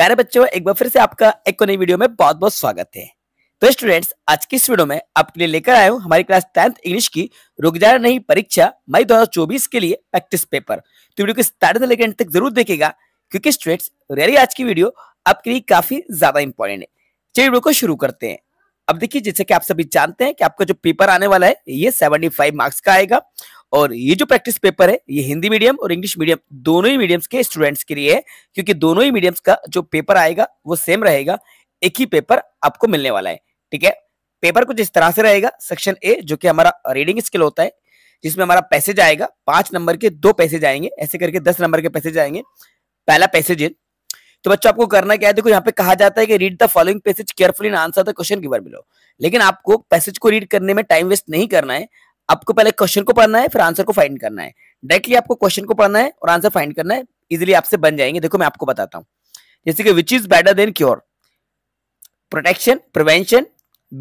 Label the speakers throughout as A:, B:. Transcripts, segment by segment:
A: प्यारे बच्चों एक बार फिर से आपका एक को नई वीडियो में बहुत बहुत स्वागत है तो स्टूडेंट्स आज की इस वीडियो में आपके लिए लेकर आया हूँ हमारी क्लास टेंथ इंग्लिश की रुक जा नहीं परीक्षा मई 2024 के लिए प्रैक्टिस पेपर तो वीडियो के स्टार्ट लेकर एंड तक जरूर देखेगा क्योंकि स्टूडेंट्स रेली आज की वीडियो आपके लिए काफी ज्यादा इंपॉर्टेंट है चलिए वीडियो को शुरू करते हैं अब देखिए जैसे कि आप सभी जानते हैं कि आपका जो पेपर आने वाला है ये 75 मार्क्स का आएगा और ये जो प्रैक्टिस पेपर है ये हिंदी मीडियम और इंग्लिश मीडियम दोनों ही मीडियम्स के स्टूडेंट्स के लिए है क्योंकि दोनों ही मीडियम्स का जो पेपर आएगा वो सेम रहेगा एक ही पेपर आपको मिलने वाला है ठीक है पेपर कुछ इस तरह से रहेगा सेक्शन ए जो कि हमारा रीडिंग स्किल होता है जिसमें हमारा पैसेज आएगा पांच नंबर के दो पैसेज आएंगे ऐसे करके दस नंबर के पैसेज आएंगे पहला पैसेज इन तो बच्चों आपको करना क्या है देखो यहाँ पे कहा जाता है कि read the following passage careful answer the question given below लेकिन आपको पैसेज को रीड करने में टाइम वेस्ट नहीं करना है आपको पहले क्वेश्चन को पढ़ना है फिर आंसर को फाइंड करना है डायरेक्टली आपको क्वेश्चन को पढ़ना है और आंसर फाइंड करना है इजिली आपसे बन जाएंगे देखो मैं आपको बताता हूँ जैसे कि which is better than cure protection prevention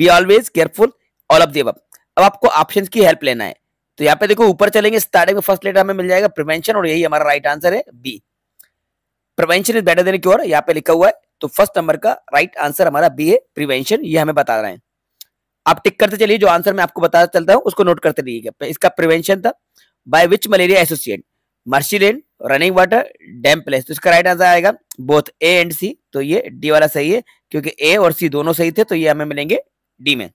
A: B always careful all of them अब आपको ऑप्शन की हेल्प लेना है तो यहाँ पे देखो ऊपर चलेंगे स्टार्टिंग में फर्स्ट लेटर हमें मिल जाएगा प्रिवेंशन और यही हमारा राइट आंसर है B prevention is better than cure यहाँ पे लिखा हुआ है तो फर्स्ट नंबर का राइट आंसर हमारा बी है प्रिवेंशन ये हमें बता रहे हैं आप टिक करते चलिए जो आंसर मैं आपको बताता चलता हूँ उसको नोट करते रहिएगा इसका प्रिवेंशन था by which malaria associate marshland running water dam place तो इसका राइट आंसर आएगा बोथ ए एंड सी तो ये डी वाला सही है क्योंकि ए और सी दोनों सही थे तो ये हमें मिलेंगे डी में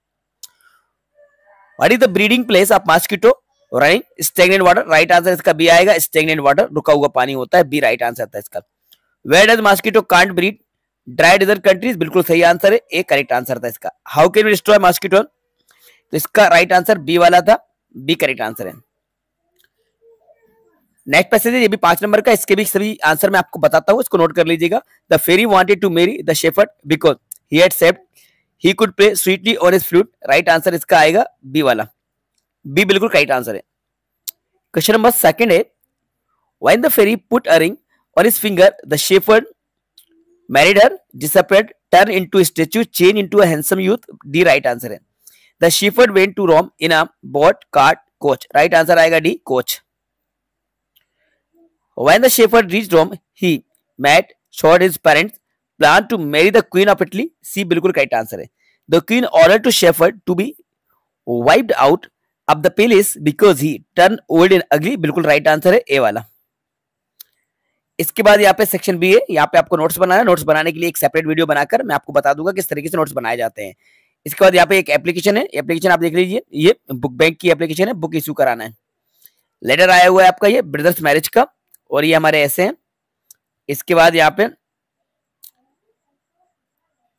A: what is the breeding place of mosquito running stagnant water right answer इसका बी आएगा स्टेगनेट वाटर रुका हुआ पानी होता है बी राइट आंसर था इसका where does mosquito can't breed dry desert countries बिल्कुल सही आंसर है ए करेक्ट आंसर था इसका how can we destroy mosquito तो इसका राइट आंसर बी वाला था बी करेक्ट आंसर है नेक्स्ट पैसेज ये भी पांच नंबर का इसके भी सभी आंसर मैं आपको बताता हूँ इसको नोट कर लीजिएगा the fairy wanted to marry the shepherd because he had सेप्ट he could play sweetly on his flute right answer इसका आएगा बी वाला बी बिल्कुल करेक्ट आंसर है क्वेश्चन नंबर सेकंड है when the fairy put a ring on his finger the shepherd married her, disappeared, turned into a statue, changed into a handsome youth? D. Right answer है. The shepherd went to Rome in a bought cart coach. Right answer आएगा D. Coach. When the shepherd reached Rome, he met, showed his parents, planned to marry the queen of Italy. C. बिल्कुल correct answer है. The queen ordered to shepherd to be wiped out of the palace because he turned old and ugly. बिल्कुल right answer है A वाला. इसके बाद यहाँ पे section B है यहाँ पे आपको नोट्स बनाना है नोट्स बनाने के लिए एक सेपरेट वीडियो बनाकर मैं आपको बता दूंगा किस तरीके से नोट्स बनाए जाते हैं इसके बाद यहाँ पे एक एप्लीकेशन है एप्लीकेशन आप देख लीजिए ये बुक बैंक की एप्लीकेशन है बुक इशू कराना है लेटर आया हुआ है आपका ये ब्रदर्स मैरिज का और ये हमारे ऐसे हैं इसके बाद यहाँ पे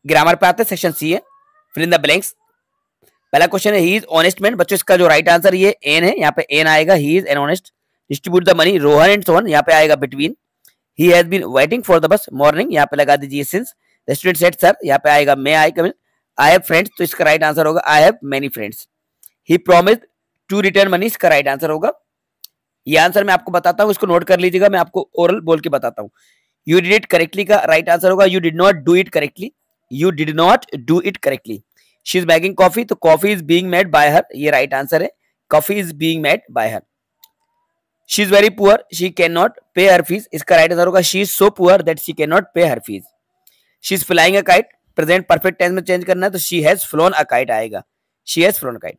A: ग्रामर पे आते हैं सेक्शन सी है फिर इन द ब्लैंक्स पहला क्वेश्चन है ही इज ऑनेस्ट मैन बच्चों इसका जो राइट आंसर ये एन है यहाँ पे एन आएगा he is an honest distribute the money Rohan and Sohan यहाँ पे आएगा between he has been waiting for the bus morning यहाँ पे लगा दीजिए since the student said sir यहाँ पे आएगा may I come in I have friends तो इसका राइट आंसर होगा I have many friends he promise to return money इसका राइट आंसर होगा ये आंसर मैं आपको बताता हूँ इसको नोट कर लीजिएगा मैं आपको ओरल बोल के बताता हूँ यू डिड इट करेक्टली का राइट आंसर होगा you did not do it correctly you did not do it correctly she is making coffee तो coffee is being made by her ये राइट आंसर है coffee is being made by her she is very poor she can not pay her fees इसका right answer होगा she is so poor that she can not pay her fees she is flying a kite present perfect tense में change करना है तो she has flown a kite आएगा she has flown kite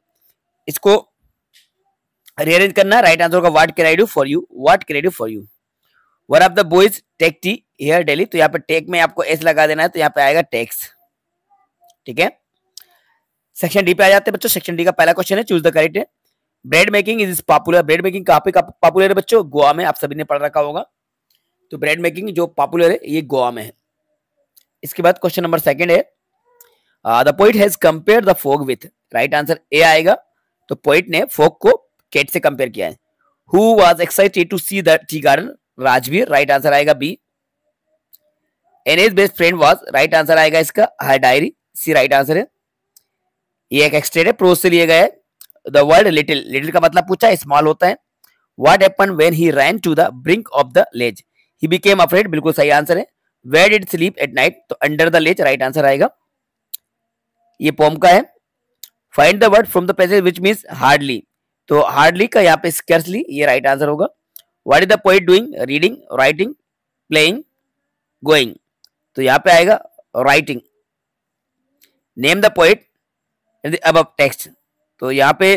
A: इसको rearrange करना right answer होगा what can I do for you what can I do for you one of the boys take tea here daily तो यहाँ पे take में आपको S लगा देना है तो यहाँ पे आएगा टैक्स ठीक है सेक्शन डी पे आ जाते हैं बच्चों सेक्शन डी का पहला क्वेश्चन है choose the correct bread making is popular bread making काफी पॉपुलर है बच्चों गोवा में आप सभी ने पढ़ रखा होगा तो ब्रेड मेकिंग जो पॉपुलर है ये गोवा में है इसके बाद क्वेश्चन नंबर सेकंड है the poet has compare the folk with right answer A आएगा तो पोइट ने फोक को केट से कंपेयर किया है who was excited to see the tea garden Rajveer right answer आएगा B and his best friend was right answer आएगा इसका her diary C right answer है ये एक एक्सटेड है प्रोज से लिए गए द वर्ड लिटिल लिटिल का मतलब पूछा स्मॉल होता है what happen when he ran to the brink of the ledge he became afraid बिल्कुल सही आंसर है where did sleep at night तो under the ledge right answer आएगा ये पोम का है find the word from the passage which mean hardly तो hardly का यहाँ पे स्कर्सली ये राइट आंसर होगा what is the poet doing reading writing playing going तो यहाँ पे आएगा writing name the poet in the above text तो यहाँ पे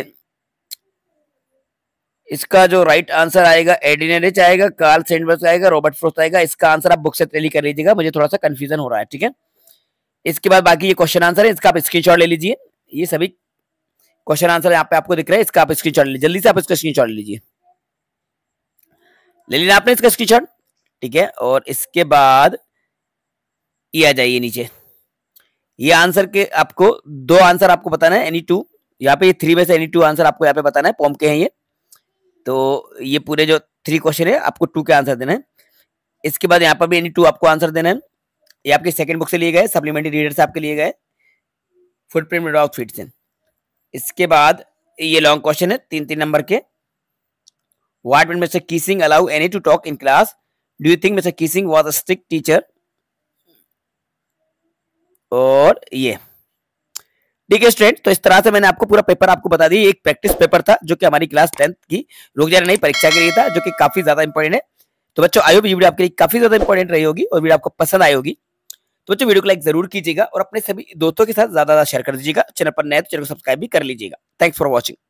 A: इसका जो राइट आंसर आएगा एडिनेरिच आएगा कार्ल सेंडबर्स आएगा रॉबर्ट फ्रोस्ट आएगा इसका आंसर आप बुक से तैली कर लीजिएगा मुझे थोड़ा सा कंफ्यूजन हो रहा है ठीक है इसके बाद बाकी ये क्वेश्चन आंसर है इसका आप स्क्रीन ले लीजिए ये सभी क्वेश्चन आंसर यहाँ पे आपको दिख रहा है इसका आप स्क्रीन शॉट लीजिए जल्दी से आप इसका स्क्रीन ले लीजिए ले लेना आपने इसका स्क्रीन ठीक है और इसके बाद ये आ जाइए नीचे ये आंसर के आपको दो आंसर आपको बताना है एनी टू यहाँ पे ये थ्री में से एनी टू आंसर आपको यहाँ पे बताना है पॉम्प के हैं ये तो ये पूरे जो थ्री क्वेश्चन है आपको टू के आंसर देना है इसके बाद यहाँ पर भी एनी टू आपको आंसर देना है ये आपके सेकंड बुक से लिए गए सप्लीमेंट्री रीडर से आपके लिए गए फुटप्रिंट मेड ऑफ फिट से इसके बाद ये लॉन्ग क्वेश्चन है तीन तीन नंबर के what made Mr Keesing allow Anne to talk in class do you think Mr Keesing was a strict teacher और ये ठीक है स्टूडेंट तो इस तरह से मैंने आपको पूरा पेपर आपको बता दी एक प्रैक्टिस पेपर था जो कि हमारी क्लास टेंथ की रोक जाने नहीं परीक्षा के लिए था जो कि काफी ज्यादा इंपॉर्टेंट है तो बच्चों आयो भी वीडियो आपके लिए काफी ज्यादा इंपॉर्टेंट रही होगी और वीडियो आपको पसंद आई होगी तो बच्चों वीडियो को लाइक जरूर कीजिएगा और अपने सभी दोस्तों के साथ ज्यादा ज्यादा शेयर कर दीजिएगा चैनल पर नए तो चैनल को सब्सक्राइब भी कर लीजिएगा थैंक्स फॉर वॉचिंग